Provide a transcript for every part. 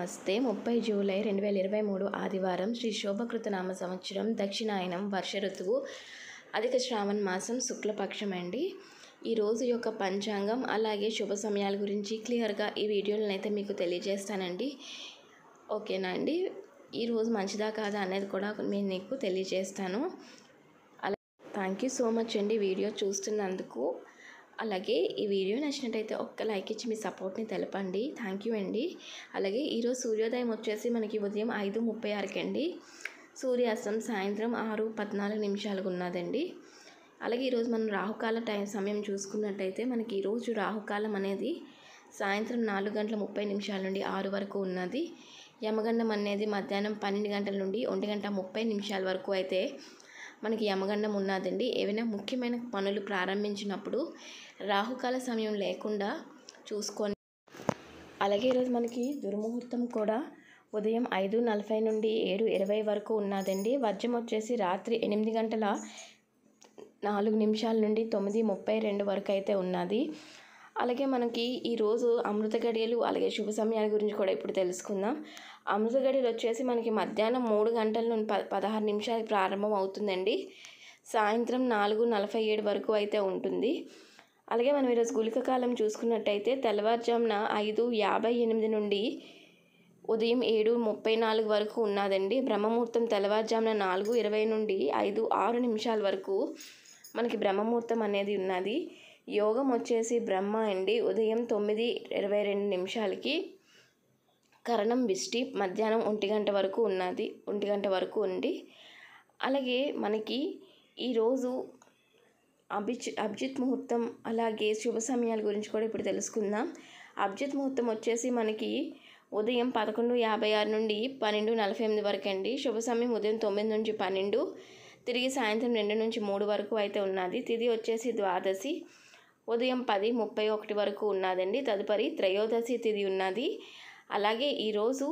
నమస్తే ముప్పై జూలై రెండు వేల ఇరవై మూడు ఆదివారం శ్రీ శోభకృతనామ సంవత్సరం దక్షిణాయనం వర్ష ఋతువు అధిక శ్రావణ మాసం శుక్లపక్షం అండి ఈ రోజు యొక్క పంచాంగం అలాగే శుభ సమయాల గురించి క్లియర్గా ఈ వీడియోలను అయితే మీకు తెలియజేస్తానండి ఓకేనా అండి ఈరోజు మంచిదా కాదా అనేది కూడా నేను మీకు తెలియజేస్తాను అలా థ్యాంక్ యూ సో మచ్ అండి వీడియో చూస్తున్నందుకు అలాగే ఈ వీడియో నచ్చినట్టయితే ఒక్క లైక్ ఇచ్చి మీ సపోర్ట్ని తెలపండి థ్యాంక్ యూ అండి అలాగే ఈరోజు సూర్యోదయం వచ్చేసి మనకి ఉదయం ఐదు ముప్పై ఆరుకండి సూర్యాస్తం సాయంత్రం ఆరు పద్నాలుగు నిమిషాలకు ఉన్నదండి అలాగే ఈరోజు మనం రాహుకాల టైం సమయం చూసుకున్నట్టయితే మనకి ఈరోజు రాహుకాలం అనేది సాయంత్రం నాలుగు గంటల ముప్పై నిమిషాల నుండి ఆరు వరకు ఉన్నది యమగండం అనేది మధ్యాహ్నం పన్నెండు గంటల నుండి ఒంటి గంట ముప్పై నిమిషాల వరకు అయితే మనకి యమగండం ఉన్నదండి ఏవైనా ముఖ్యమైన పనులు ప్రారంభించినప్పుడు రాహుకాల సమయం లేకుండా చూసుకొని అలాగే ఈరోజు మనకి దుర్ముహూర్తం కూడా ఉదయం ఐదు నలభై నుండి ఏడు ఇరవై వరకు ఉన్నదండి వర్జం వచ్చేసి రాత్రి ఎనిమిది గంటల నాలుగు నిమిషాల నుండి తొమ్మిది ముప్పై రెండు వరకు అయితే ఉన్నది అలాగే మనకి ఈరోజు అమృత గడియలు అలాగే శుభ సమయాల గురించి కూడా ఇప్పుడు తెలుసుకుందాం అమృత గడియలు వచ్చేసి మనకి మధ్యాహ్నం మూడు గంటల నుండి ప పదహారు నిమిషాలు ప్రారంభం అవుతుందండి సాయంత్రం నాలుగు నలభై ఏడు వరకు అయితే ఉంటుంది అలాగే మనం ఈరోజు గులిక కాలం చూసుకున్నట్టయితే తెల్లవారుజామున ఐదు యాభై ఎనిమిది నుండి ఉదయం ఏడు ముప్పై నాలుగు వరకు ఉన్నదండి బ్రహ్మముహూర్తం తెల్లవారుజామున నాలుగు ఇరవై నుండి ఐదు ఆరు నిమిషాల వరకు మనకి బ్రహ్మముహూర్తం అనేది ఉన్నది యోగం వచ్చేసి బ్రహ్మ అండి ఉదయం తొమ్మిది ఇరవై రెండు నిమిషాలకి కరణం విష్టి మధ్యాహ్నం ఒంటి గంట వరకు ఉన్నది ఒంటి గంట వరకు ఉండి అలాగే మనకి ఈరోజు అభిజ్ అభిజిత్ ముహూర్తం అలాగే శుభ సమయాల గురించి కూడా ఇప్పుడు తెలుసుకుందాం అభిజిత్ ముహూర్తం వచ్చేసి మనకి ఉదయం పదకొండు యాభై ఆరు నుండి పన్నెండు నలభై ఎనిమిది వరకు అండి శుభ సమయం ఉదయం తొమ్మిది నుంచి పన్నెండు తిరిగి సాయంత్రం రెండు నుంచి మూడు వరకు అయితే ఉన్నది తిది వచ్చేసి ద్వాదశి ఉదయం పది ముప్పై ఒకటి వరకు ఉన్నదండి తదుపరి త్రయోదశి తిథి ఉన్నది అలాగే ఈరోజు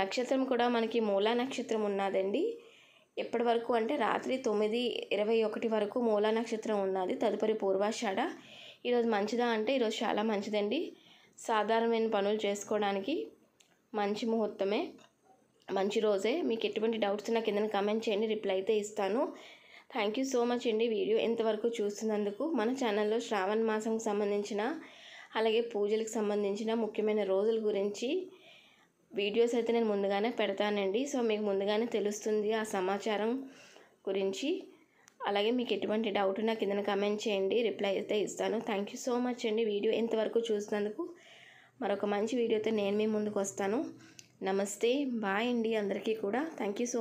నక్షత్రం కూడా మనకి మూలా నక్షత్రం ఉన్నదండి ఎప్పటి వరకు అంటే రాత్రి తొమ్మిది ఇరవై ఒకటి వరకు మూలా నక్షత్రం ఉన్నది తదుపరి పూర్వాషాఢ ఈరోజు మంచిదా అంటే ఈరోజు చాలా మంచిదండి సాధారణమైన పనులు చేసుకోవడానికి మంచి ముహూర్తమే మంచి రోజే మీకు ఎటువంటి డౌట్స్ నాకు ఏదైనా కమెంట్ చేయండి రిప్లై అయితే ఇస్తాను థ్యాంక్ యూ సో మచ్ అండి వీడియో ఇంతవరకు చూస్తున్నందుకు మన ఛానల్లో శ్రావణ మాసంకి సంబంధించిన అలాగే పూజలకు సంబంధించిన ముఖ్యమైన రోజుల గురించి వీడియోస్ అయితే నేను ముందుగానే పెడతానండి సో మీకు ముందుగానే తెలుస్తుంది ఆ సమాచారం గురించి అలాగే మీకు ఎటువంటి డౌట్ ఉన్నా కింద కమెంట్ చేయండి రిప్లై అయితే ఇస్తాను థ్యాంక్ యూ సో మచ్ అండి వీడియో ఇంతవరకు చూసినందుకు మరొక మంచి వీడియోతో నేను మీ ముందుకు వస్తాను నమస్తే బాయ్ అండి అందరికీ కూడా థ్యాంక్ యూ సో